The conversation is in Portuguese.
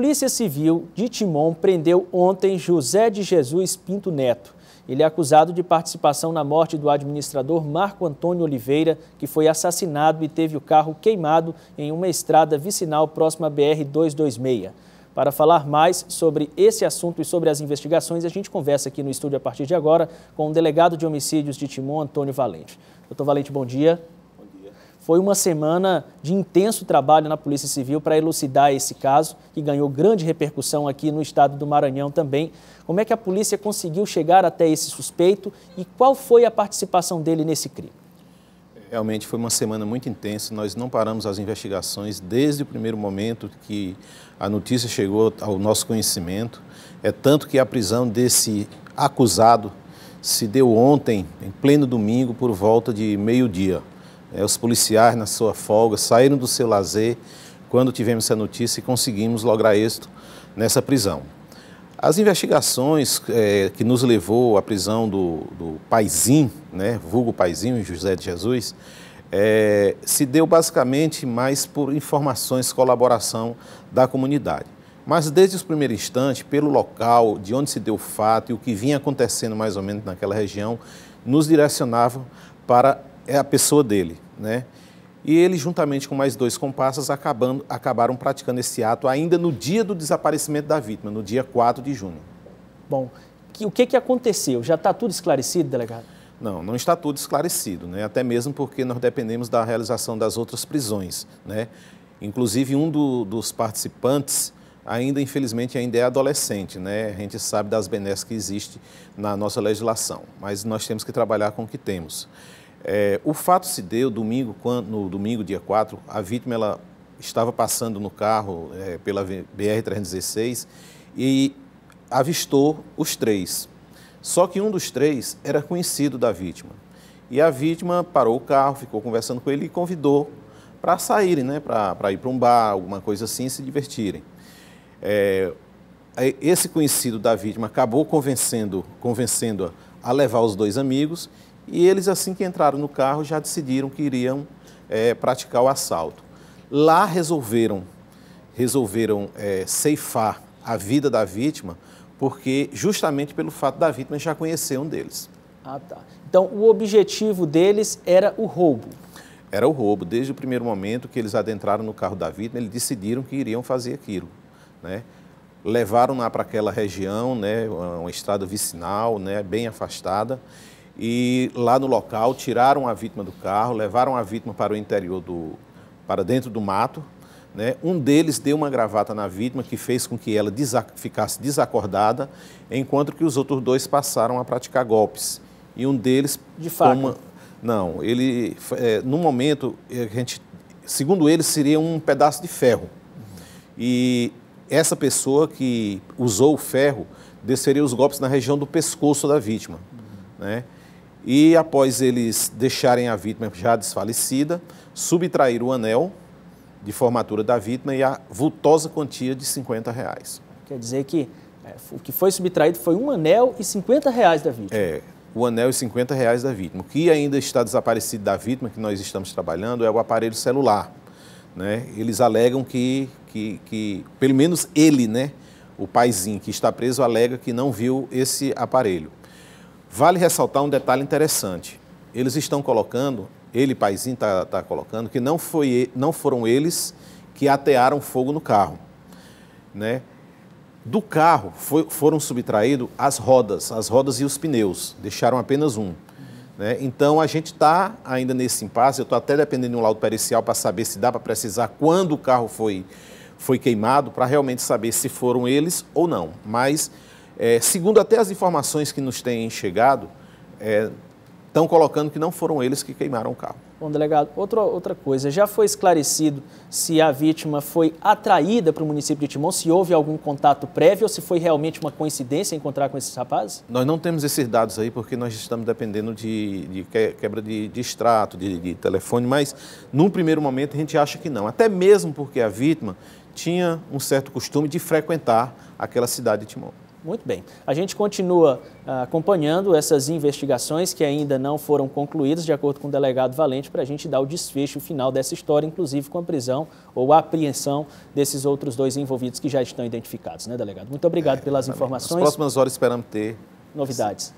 Polícia Civil de Timon prendeu ontem José de Jesus Pinto Neto. Ele é acusado de participação na morte do administrador Marco Antônio Oliveira, que foi assassinado e teve o carro queimado em uma estrada vicinal próxima à BR-226. Para falar mais sobre esse assunto e sobre as investigações, a gente conversa aqui no estúdio a partir de agora com o delegado de homicídios de Timon, Antônio Valente. Doutor Valente, bom dia. Foi uma semana de intenso trabalho na Polícia Civil para elucidar esse caso, que ganhou grande repercussão aqui no estado do Maranhão também. Como é que a polícia conseguiu chegar até esse suspeito e qual foi a participação dele nesse crime? Realmente foi uma semana muito intensa, nós não paramos as investigações desde o primeiro momento que a notícia chegou ao nosso conhecimento. É tanto que a prisão desse acusado se deu ontem, em pleno domingo, por volta de meio-dia. É, os policiais, na sua folga, saíram do seu lazer quando tivemos essa notícia e conseguimos lograr êxito nessa prisão. As investigações é, que nos levou à prisão do, do Paizinho, né, vulgo Paizinho, José de Jesus, é, se deu basicamente mais por informações, colaboração da comunidade. Mas desde os primeiros instantes, pelo local, de onde se deu o fato e o que vinha acontecendo mais ou menos naquela região, nos direcionava para é a pessoa dele, né? E ele, juntamente com mais dois comparsas, acabando, acabaram praticando esse ato ainda no dia do desaparecimento da vítima, no dia 4 de junho. Bom, que, o que, que aconteceu? Já está tudo esclarecido, delegado? Não, não está tudo esclarecido, né? até mesmo porque nós dependemos da realização das outras prisões. Né? Inclusive, um do, dos participantes ainda, infelizmente, ainda é adolescente. Né? A gente sabe das benesses que existem na nossa legislação, mas nós temos que trabalhar com o que temos. É, o fato se deu domingo, quando, no domingo, dia 4, a vítima ela estava passando no carro é, pela BR-316 e avistou os três. Só que um dos três era conhecido da vítima. E a vítima parou o carro, ficou conversando com ele e convidou para saírem, né, para ir para um bar, alguma coisa assim, se divertirem. É, esse conhecido da vítima acabou convencendo, convencendo a levar os dois amigos e eles, assim que entraram no carro, já decidiram que iriam é, praticar o assalto. Lá resolveram, resolveram é, ceifar a vida da vítima, porque justamente pelo fato da vítima já conhecer um deles. Ah, tá. Então, o objetivo deles era o roubo. Era o roubo. Desde o primeiro momento que eles adentraram no carro da vítima, eles decidiram que iriam fazer aquilo. Né? Levaram-na para aquela região, né, uma estrada vicinal, né, bem afastada, e lá no local tiraram a vítima do carro, levaram a vítima para o interior do, para dentro do mato. Né? Um deles deu uma gravata na vítima que fez com que ela ficasse desacordada, enquanto que os outros dois passaram a praticar golpes. E um deles de faca. Uma... Não, ele é, no momento a gente, segundo ele, seria um pedaço de ferro. E essa pessoa que usou o ferro desceria os golpes na região do pescoço da vítima, né? E após eles deixarem a vítima já desfalecida, subtrair o anel de formatura da vítima e a vultosa quantia de 50 reais. Quer dizer que é, o que foi subtraído foi um anel e 50 reais da vítima. É, o anel e 50 reais da vítima. O que ainda está desaparecido da vítima, que nós estamos trabalhando, é o aparelho celular. Né? Eles alegam que, que, que, pelo menos ele, né, o paizinho que está preso, alega que não viu esse aparelho. Vale ressaltar um detalhe interessante. Eles estão colocando, ele, Paizinho, está tá colocando, que não, foi, não foram eles que atearam fogo no carro. Né? Do carro foi, foram subtraídos as rodas, as rodas e os pneus, deixaram apenas um. Né? Então a gente está ainda nesse impasse, eu estou até dependendo de um laudo pericial para saber se dá para precisar quando o carro foi, foi queimado, para realmente saber se foram eles ou não. Mas é, segundo até as informações que nos têm chegado, estão é, colocando que não foram eles que queimaram o carro. Bom, delegado, outra, outra coisa, já foi esclarecido se a vítima foi atraída para o município de Timon, se houve algum contato prévio ou se foi realmente uma coincidência encontrar com esses rapazes? Nós não temos esses dados aí porque nós estamos dependendo de, de quebra de, de extrato, de, de telefone, mas num primeiro momento a gente acha que não, até mesmo porque a vítima tinha um certo costume de frequentar aquela cidade de Timon. Muito bem. A gente continua ah, acompanhando essas investigações que ainda não foram concluídas, de acordo com o delegado Valente, para a gente dar o desfecho final dessa história, inclusive com a prisão ou a apreensão desses outros dois envolvidos que já estão identificados, né, delegado? Muito obrigado é, pelas informações. Nas próximas horas esperamos ter novidades.